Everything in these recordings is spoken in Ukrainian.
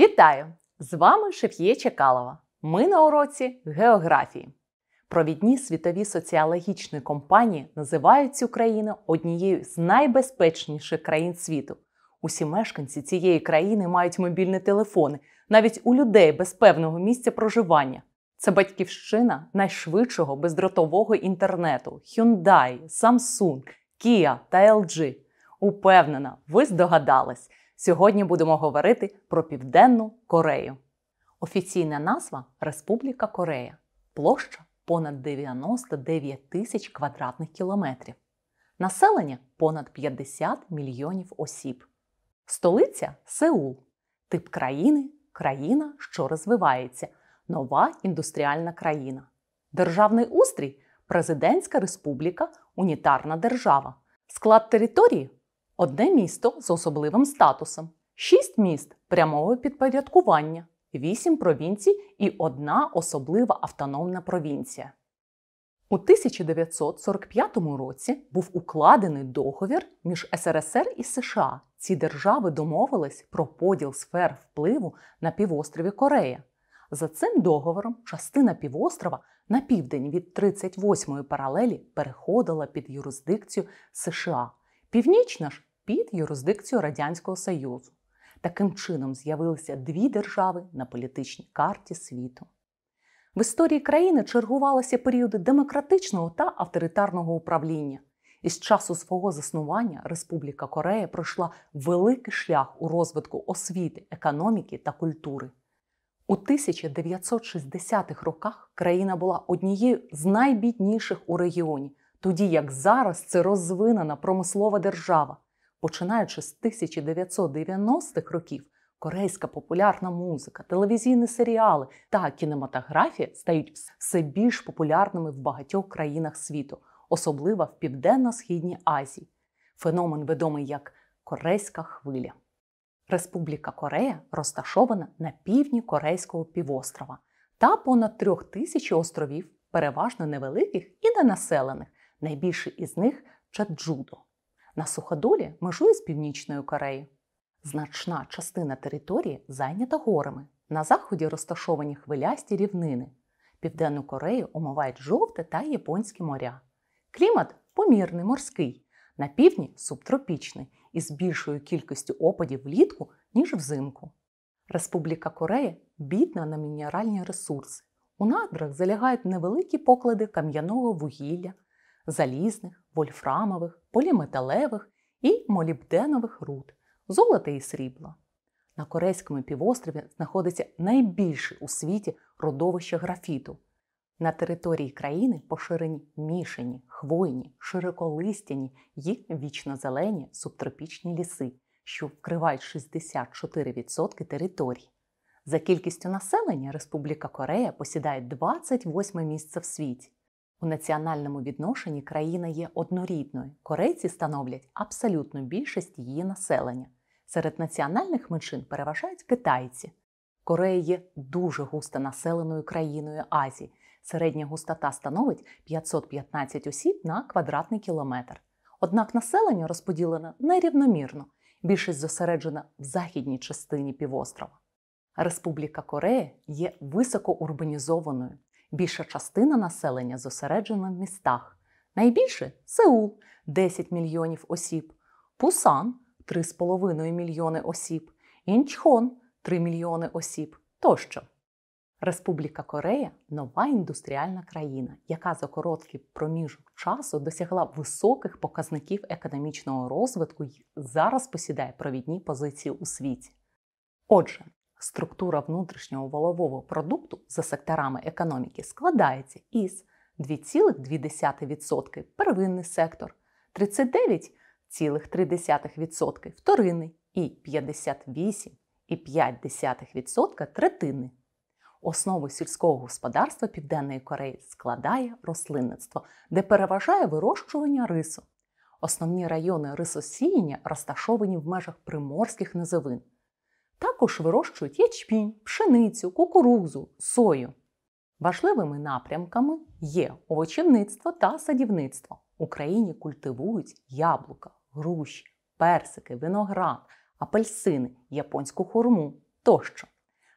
Вітаю! З вами Шеф'є Чекалова. Ми на уроці географії. Провідні світові соціологічні компанії називають цю країну однією з найбезпечніших країн світу. Усі мешканці цієї країни мають мобільні телефони, навіть у людей без певного місця проживання. Це батьківщина найшвидшого бездротового інтернету Hyundai, Samsung, Kia та LG. Упевнена, ви здогадались. Сьогодні будемо говорити про Південну Корею. Офіційна назва Республіка Корея. Площа понад 99 тисяч квадратних кілометрів. Населення понад 50 мільйонів осіб. Столиця Сеул. Тип країни країна, що розвивається. Нова індустріальна країна. Державний устрій Президентська Республіка Унітарна держава. Склад території Одне місто з особливим статусом, шість міст прямого підпорядкування, вісім провінцій і одна особлива автономна провінція. У 1945 році був укладений договір між СРСР і США. Ці держави домовились про поділ сфер впливу на півострові Корея. За цим договором частина півострова на південь від 38-ї паралелі переходила під юрисдикцію США. Північна ж під юрисдикцію Радянського Союзу. Таким чином з'явилися дві держави на політичній карті світу. В історії країни чергувалися періоди демократичного та авторитарного управління. І з часу свого заснування Республіка Корея пройшла великий шлях у розвитку освіти, економіки та культури. У 1960-х роках країна була однією з найбідніших у регіоні, тоді як зараз це розвинена промислова держава. Починаючи з 1990-х років, корейська популярна музика, телевізійні серіали та кінематографія стають все більш популярними в багатьох країнах світу, особливо в Південно-Східній Азії. Феномен відомий як Корейська хвиля. Республіка Корея розташована на півдні Корейського півострова та понад трьох тисяч островів, переважно невеликих і ненаселених, найбільший із них Чаджудо. На суходолі межує з північною Кореєю. Значна частина території зайнята горами. На заході розташовані хвилясті рівнини. Південну Корею омивають жовте та японське моря. Клімат помірний морський, на півдні субтропічний із більшою кількістю опадів влітку, ніж взимку. Республіка Корея бідна на мінеральні ресурси. У надрах залягають невеликі поклади кам'яного вугілля, залізних, вольфрамових, поліметалевих і молібденових руд, золота і срібла. На Корейському півострові знаходиться найбільше у світі родовище графіту. На території країни поширені мішані, хвойні, широколистяні й вічно-зелені субтропічні ліси, що вкривають 64% території. За кількістю населення Республіка Корея посідає 28 місце в світі. У національному відношенні країна є однорідною. Корейці становлять абсолютну більшість її населення. Серед національних меншин переважають китайці. Корея є дуже густо населеною країною Азії. Середня густота становить 515 осіб на квадратний кілометр. Однак населення розподілене нерівномірно. Більшість зосереджена в західній частині півострова. Республіка Корея є високоурбанізованою. Більша частина населення зосереджена в містах. Найбільше Сеул 10 мільйонів осіб, Пусан 3,5 мільйони осіб, Інчхон 3 мільйони осіб тощо. Республіка Корея нова індустріальна країна, яка за короткий проміжок часу досягла високих показників економічного розвитку і зараз посідає провідні позиції у світі. Отже, Структура внутрішнього волового продукту за секторами економіки складається із 2,2% первинний сектор, 39,3% вторинний і 58,5% третинний. Основу сільського господарства Південної Кореї складає рослинництво, де переважає вирощування рису. Основні райони рисосіяння розташовані в межах приморських низовин. Також вирощують ячмінь, пшеницю, кукурузу, сою. Важливими напрямками є овочівництво та садівництво. В Україні культивують яблука, груші, персики, виноград, апельсини, японську хурму тощо.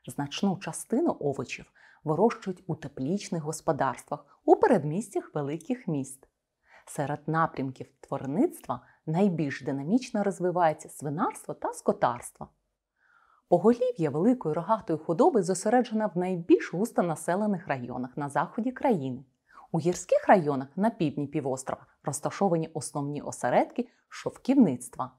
Значну частину овочів вирощують у теплічних господарствах у передмістях великих міст. Серед напрямків тваринництва найбільш динамічно розвивається свинарство та скотарство. Поголів'я великої рогатої худоби зосереджена в найбільш густо населених районах на заході країни. У гірських районах на півдні півострова розташовані основні осередки шовківництва.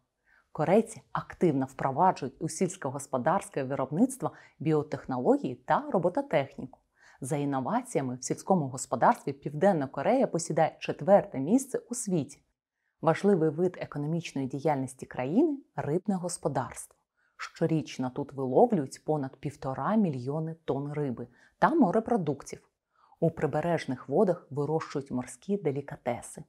Корейці активно впроваджують у сільськогосподарське виробництво біотехнології та робототехніку. За інноваціями в сільському господарстві Південна Корея посідає четверте місце у світі. Важливий вид економічної діяльності країни рибне господарство. Щорічно тут виловлюють понад півтора мільйони тонн риби та морепродуктів. У прибережних водах вирощують морські делікатеси.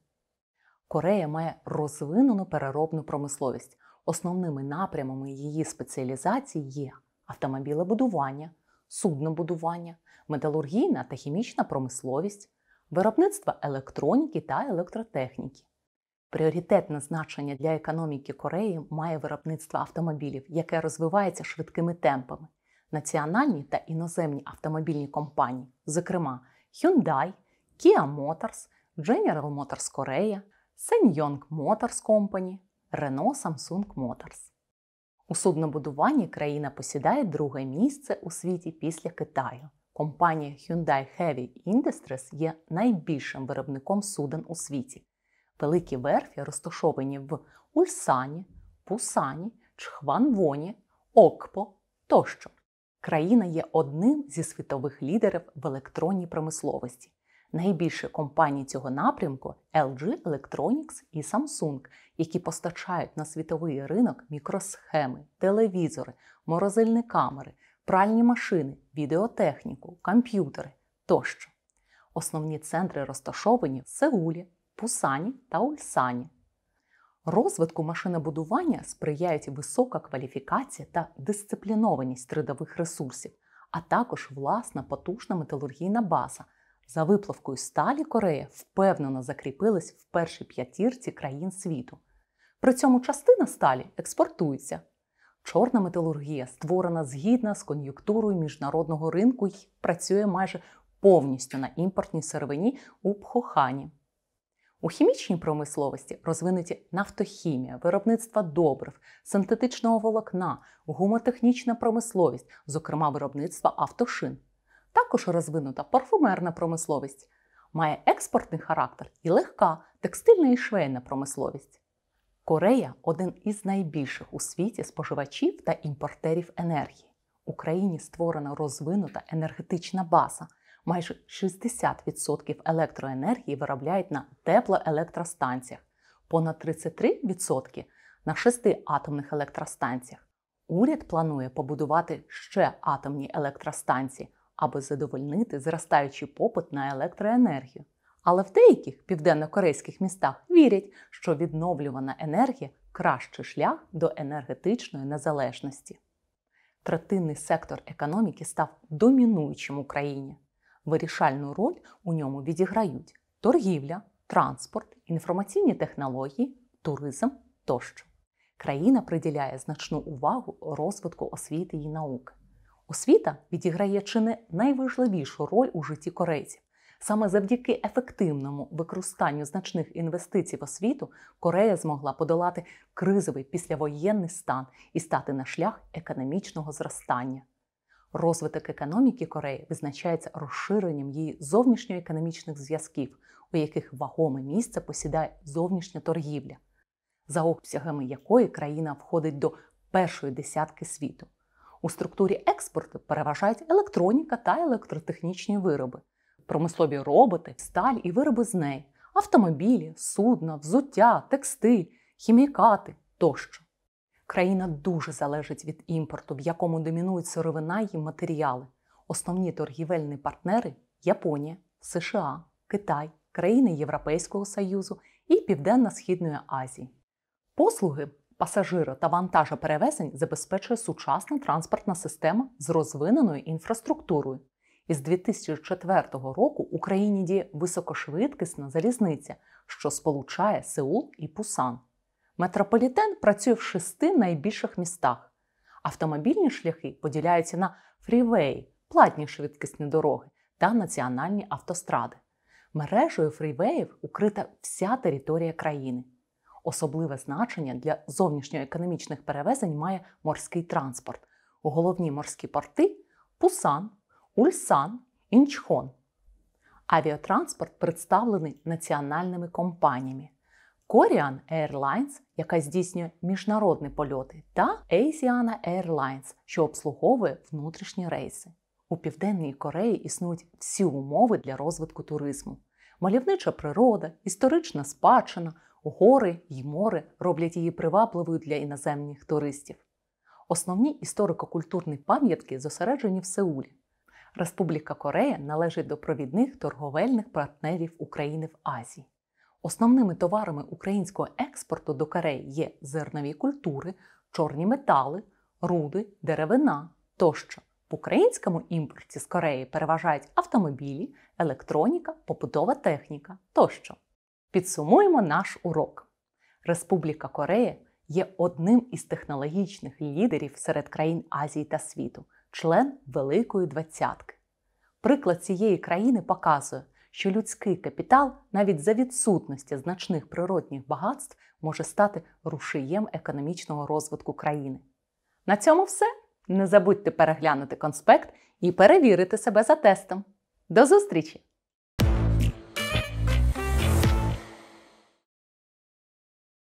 Корея має розвинену переробну промисловість. Основними напрямами її спеціалізації є автомобілебудування, суднобудування, металургійна та хімічна промисловість, виробництво електроніки та електротехніки. Пріоритетне значення для економіки Кореї має виробництво автомобілів, яке розвивається швидкими темпами. Національні та іноземні автомобільні компанії, зокрема Hyundai, Kia Motors, General Motors Korea, Sanyong Motors Company, Renault Samsung Motors. У суднобудуванні країна посідає друге місце у світі після Китаю. Компанія Hyundai Heavy Industries є найбільшим виробником суден у світі. Великі верфі розташовані в Ульсані, Пусані, Чхванвоні, Окпо тощо. Країна є одним зі світових лідерів в електронній промисловості. Найбільше компаній цього напрямку LG Electronics і Samsung, які постачають на світовий ринок мікросхеми, телевізори, морозильні камери, пральні машини, відеотехніку, комп'ютери тощо. Основні центри розташовані в Сеулі, Пусані та Ульсані. Розвитку машинобудування сприяють висока кваліфікація та дисциплінованість трудових ресурсів, а також власна потужна металургійна база. За виплавкою сталі Корея впевнено закріпилась в першій п'ятірці країн світу. При цьому частина сталі експортується. Чорна металургія створена згідно з кон'юнктурою міжнародного ринку і працює майже повністю на імпортній сировині у Пхохані. У хімічній промисловості розвинуті нафтохімія, виробництво добрив, синтетичного волокна, гумотехнічна промисловість, зокрема виробництво автошин. Також розвинута парфумерна промисловість, має експортний характер і легка текстильна і швейна промисловість. Корея один із найбільших у світі споживачів та імпортерів енергії. Україні створена розвинута енергетична база, майже 60% електроенергії виробляють на теплоелектростанціях, понад 33% на шести атомних електростанціях. Уряд планує побудувати ще атомні електростанції, аби задовольнити зростаючий попит на електроенергію. Але в деяких південнокорейських містах вірять, що відновлювана енергія кращий шлях до енергетичної незалежності. Третинний сектор економіки став домінуючим в країні. Вирішальну роль у ньому відіграють торгівля, транспорт, інформаційні технології, туризм тощо. Країна приділяє значну увагу розвитку освіти і науки. Освіта відіграє чи не найважливішу роль у житті корейців. Саме завдяки ефективному використанню значних інвестицій в освіту Корея змогла подолати кризовий післявоєнний стан і стати на шлях економічного зростання. Розвиток економіки Кореї визначається розширенням її зовнішньоекономічних зв'язків, у яких вагоме місце посідає зовнішня торгівля, за обсягами якої країна входить до першої десятки світу. У структурі експорту переважають електроніка та електротехнічні вироби, промислові роботи, сталь і вироби з неї, автомобілі, судна, взуття, текстиль, хімікати тощо. Країна дуже залежить від імпорту, в якому домінують сировина і матеріали. Основні торгівельні партнери Японія, США, Китай, країни Європейського Союзу і Південно-Східної Азії. Послуги пасажиро та вантажоперевезень забезпечує сучасна транспортна система з розвиненою інфраструктурою. Із 2004 року Україні діє високошвидкісна залізниця, що сполучає Сеул і Пусан. Метрополітен працює в шести найбільших містах. Автомобільні шляхи поділяються на фрівеї, платні швидкісні дороги та національні автостради. Мережею фрівеїв укрита вся територія країни. Особливе значення для зовнішньоекономічних перевезень має морський транспорт. головні морські порти Пусан, Ульсан, Інчхон. Авіатранспорт представлений національними компаніями. Korean Airlines, яка здійснює міжнародні польоти, та Asiana Airlines, що обслуговує внутрішні рейси. У Південній Кореї існують всі умови для розвитку туризму. Мальовнича природа, історична спадщина, гори й море роблять її привабливою для іноземних туристів. Основні історико-культурні пам'ятки зосереджені в Сеулі. Республіка Корея належить до провідних торговельних партнерів України в Азії. Основними товарами українського експорту до Кореї є зернові культури, чорні метали, руди, деревина тощо. В українському імпорті з Кореї переважають автомобілі, електроніка, побутова техніка тощо. Підсумуємо наш урок. Республіка Корея є одним із технологічних лідерів серед країн Азії та світу, член Великої Двадцятки. Приклад цієї країни показує, що людський капітал навіть за відсутності значних природних багатств може стати рушієм економічного розвитку країни. На цьому все. Не забудьте переглянути конспект і перевірити себе за тестом. До зустрічі!